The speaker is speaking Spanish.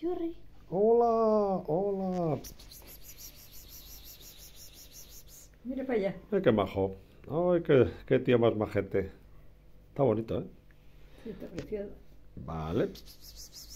Hola, hola. Mira para allá. Ay, qué majo. Ay, qué, qué tío más majete. Está bonito, ¿eh? Sí, está precioso. Vale.